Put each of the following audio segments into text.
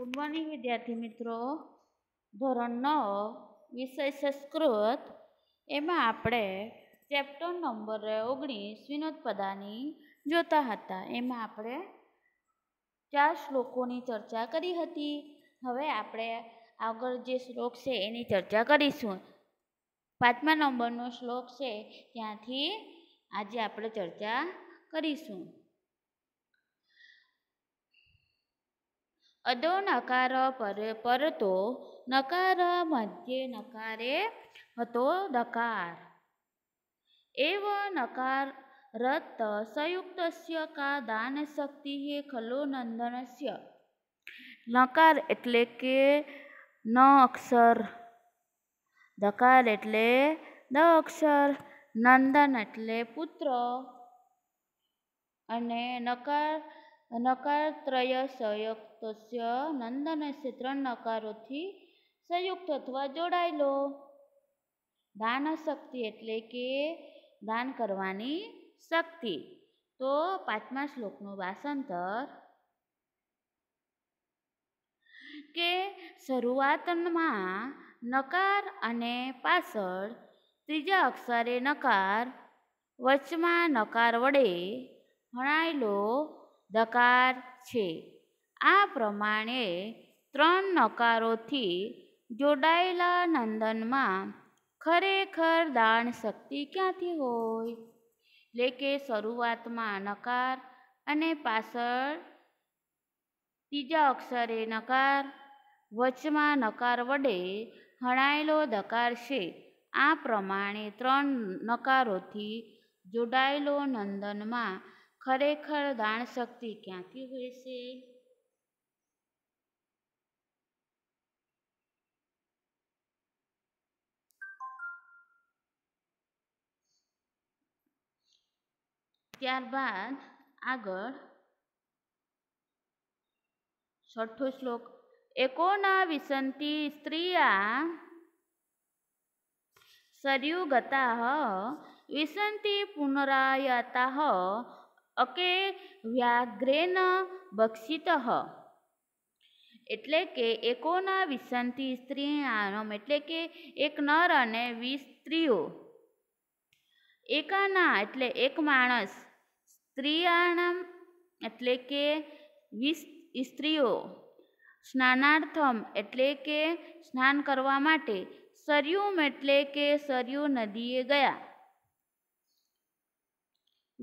good morning વિદ્યાર્થી મિત્રો ધોરણ નવ વિષય સંસ્કૃત એમાં આપણે ચેપ્ટર નંબર ઓગણીસ વિનોદપદાની જોતા હતા એમાં આપણે ચાર શ્લોકોની ચર્ચા કરી હતી હવે આપણે આગળ જે શ્લોક છે એની ચર્ચા કરીશું પાંચમા નંબરનો શ્લોક છે ત્યાંથી આજે આપણે ચર્ચા કરીશું અદો નકાર પર પરતો નકાર મધ્યે નકારે હતો દકાર એવ નકાર રત સંયુક્તસ્ય કા દાન શક્તિ ખલો નંદનસ્ય નકાર એટલે કે ન અક્ષર દકાર એટલે દ અક્ષર નંદન એટલે પુત્ર અને નકાર નકારત્રય નંદ અને ત્રણ નકારોથી સંયુક્ત અથવા જોડાયેલો દાન શક્તિ એટલે કે દાન કરવાની શક્તિ તો પાંચમા શ્લોકનું વાસંતર કે શરૂઆતમાં નકાર અને પાછળ ત્રીજા અક્ષરે નકાર વચમાં નકાર વડે હણાયેલો ધકાર છે આ પ્રમાણે ત્રણ નકારોથી જોડાયેલા નંદનમાં ખરેખર દાણ શક્તિ ક્યાંથી હોય એટલે કે શરૂઆતમાં નકાર અને પાછળ ત્રીજા અક્ષરે નકાર વચમાં નકાર વડે હણાયેલો ધકાર છે આ પ્રમાણે ત્રણ નકારોથી જોડાયેલો નંદનમાં खरेखर दान शक्ति क्या थी हुई त्यारबाद आग छठो श्लोक एकोना विसंती स्त्रिया सरयुगता विसंती पुनरायता અકે વ્યાઘ્રેન બક્ષિત એટલે કે એકોના વિસનથી સ્ત્રી આનમ એટલે કે એક નર અને વીસ સ્ત્રીઓ એકાના એટલે એક માણસ સ્ત્રી આણમ એટલે કે વીસ સ્ત્રીઓ સ્નાનાર્થમ એટલે કે સ્નાન કરવા માટે સરયુમ એટલે કે સરયુ નદીએ ગયા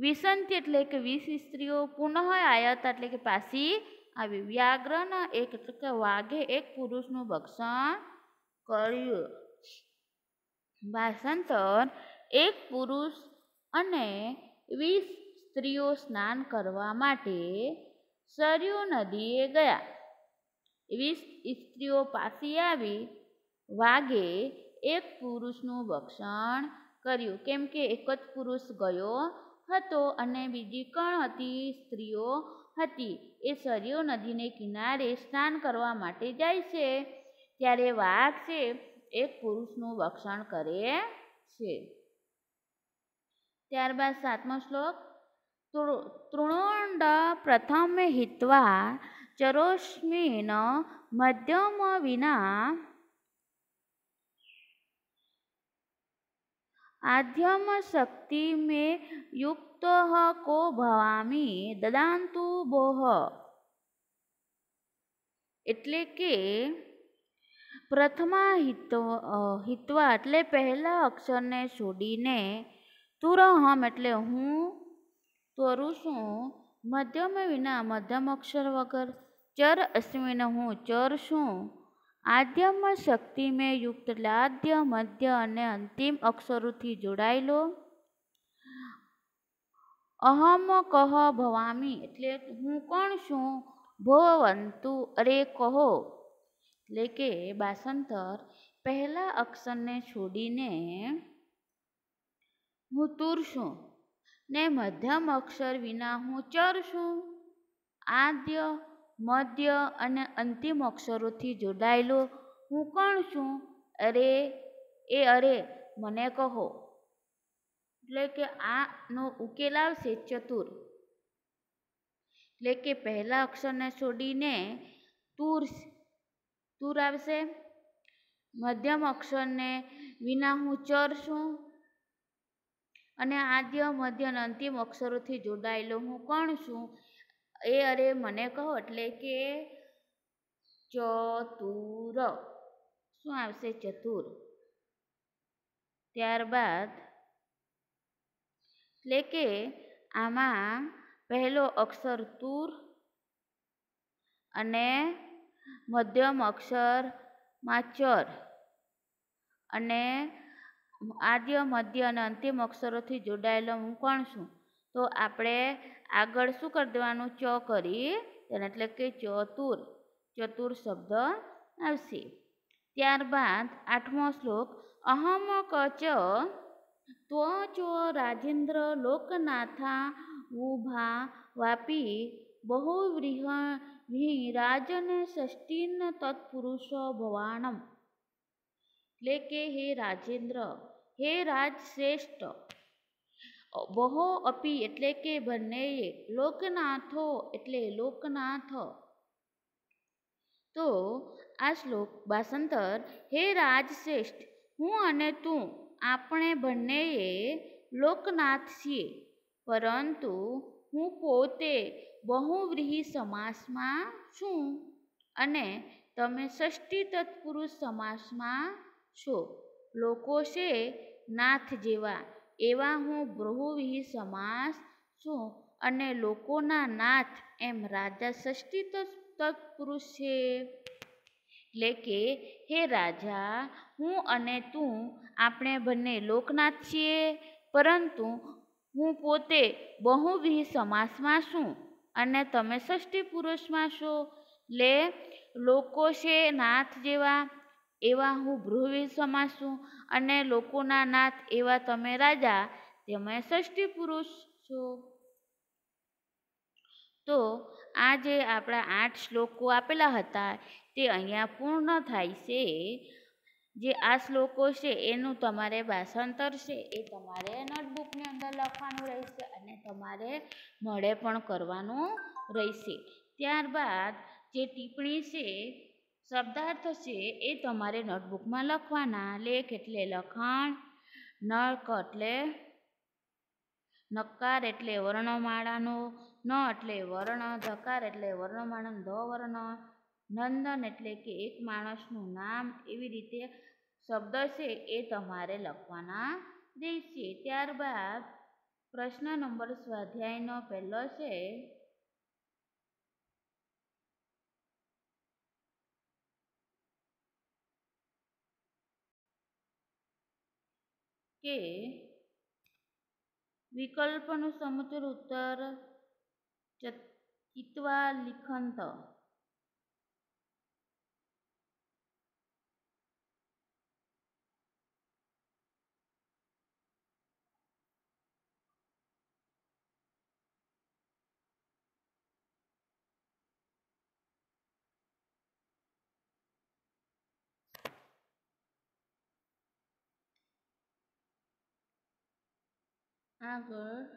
વિસંતિ એટલે કે વીસ સ્ત્રીઓ પુનઃ આયત એટલે કે પાસી આવી વ્યાઘ્રના એક એટલે કે વાઘે એક પુરુષનું ભક્ષણ કર્યું ભાષાંતર એક પુરુષ અને વીસ સ્ત્રીઓ સ્નાન કરવા માટે સરયુ નદીએ ગયા વીસ સ્ત્રીઓ પાસી આવી વાઘે એક પુરુષનું ભક્ષણ કર્યું કેમ કે એક જ પુરુષ ગયો હતો અને બીજી કણ હતી સ્ત્રીઓ હતી એ સરયુ નદીને કિનારે સ્નાન કરવા માટે જાય છે ત્યારે વાઘ છે એક પુરુષનું ભક્ષણ કરે છે ત્યારબાદ સાતમો શ્લોક તૃણોંડ પ્રથમ હિત્વા ચરોશ્મીન મધ્યમ વિના આધ્યમ શક્તિ आद्यमशक्तिमे युक्तः કો ભવામી દદાંતુ બોહ એટલે કે પ્રથમા હિતો હિતવા એટલે પહેલા અક્ષરને છોડીને તુરહમ એટલે હું તોરું છું મધ્યમ વિના મધ્યમ અક્ષર વગર ચર અશ્વિન હું ચર છું આદ્યમ શક્તિ મેં યુક્ત લાદ્ય મધ્ય અને અંતિમ અક્ષરોથી જોડાયેલો અહમ કહ ભવામી એટલે હું કોણ છું ભવંતુ અરે કહો એટલે કે બાસંતર પહેલા અક્ષરને છોડીને હું તુર છું ને મધ્યમ અક્ષર વિના હું ચર છું આદ્ય મધ્ય અને અંતિમ અક્ષરોથી જોડાયેલો હું કોણ છું અરે એ અરે મને કહો એટલે કે આનો ઉકેલ આવશે ચતુર એટલે કે પહેલા અક્ષરને છોડીને તુર તુર આવશે મધ્યમ અક્ષરને વિના હું ચર છું અને આદ્ય મધ્ય અને અંતિમ અક્ષરોથી જોડાયેલો હું કોણ છું એ અરે મને કહો એટલે કે ચતુર શું આવશે ચતુર ત્યારબાદ એટલે કે આમાં પહેલો અક્ષર તુર અને મધ્યમ અક્ષરમાં ચર અને આદ્ય મધ્ય અને અંતિમ અક્ષરોથી જોડાયેલો હું કોણ છું તો આપણે આગળ શું કરી દેવાનું ચ કરી તેને એટલે કે ચતુર ચતુર શબ્દ આવશે ત્યારબાદ આઠમો શ્લોક અહમ કચ ત્વ ચો રાજેન્દ્ર લોકનાથા ઉભા વાપી બહુવ્રીહ રાજન ષષ્ટિન તત્પુરુષ ભવાણમ એટલે કે હે રાજેન્દ્ર હે રાજ શ્રેષ્ઠ વહો અપી એટલે કે બંનેએ લોકનાથો એટલે લોકનાથ તો આ શ્લોક બાસંતર હે રાજશ્રેષ્ઠ હું અને તું આપણે બંનેએ લોકનાથ છીએ પરંતુ હું પોતે બહુવ્રીહી સમાસમાં છું અને તમે ષષ્ઠી તત્પુરુષ સમાસમાં છો લોકો છે નાથ જેવા એવા હું બ્રહુવિહી સમાસ છું અને લોકોના નાથ એમ રાજા ષષ્ઠી તો તત્પુરુષ છે એટલે કે હે રાજા હું અને તું આપણે બંને લોકનાથ છીએ પરંતુ હું પોતે બહુવ્રીહી સમાસમાં છું અને તમે ષષ્ઠી પુરુષમાં છો લે લોકો છે નાથ જેવા એવા હું બૃહવીર સમાજ છું અને લોકોના નાથ એવા તમે રાજા તેમાં ષષ્ઠી પુરુષ છો તો આ જે આપણા આઠ શ્લોકો આપેલા હતા તે અહીંયા પૂર્ણ થાય છે જે આ શ્લોકો છે એનું તમારે ભાષાંતર છે એ તમારે નોટબુકની અંદર લખવાનું રહેશે અને તમારે મળે પણ કરવાનું રહેશે ત્યારબાદ જે ટિપ્પણી છે શબ્દાર્થ છે એ તમારે નોટબુકમાં લખવાના લેખ એટલે લખાણ નળક એટલે નકાર એટલે વર્ણમાળાનો ન એટલે વર્ણ ધકાર એટલે વર્ણમાળાનો ધ વર્ણ નંદન એટલે કે એક માણસનું નામ એવી રીતે શબ્દ છે એ તમારે લખવાના રહેશે ત્યારબાદ પ્રશ્ન નંબર સ્વાધ્યાયનો પહેલો છે કે વિકલ્પનું સમુચિત ઉત્તર ચિત્વા લિખંત ever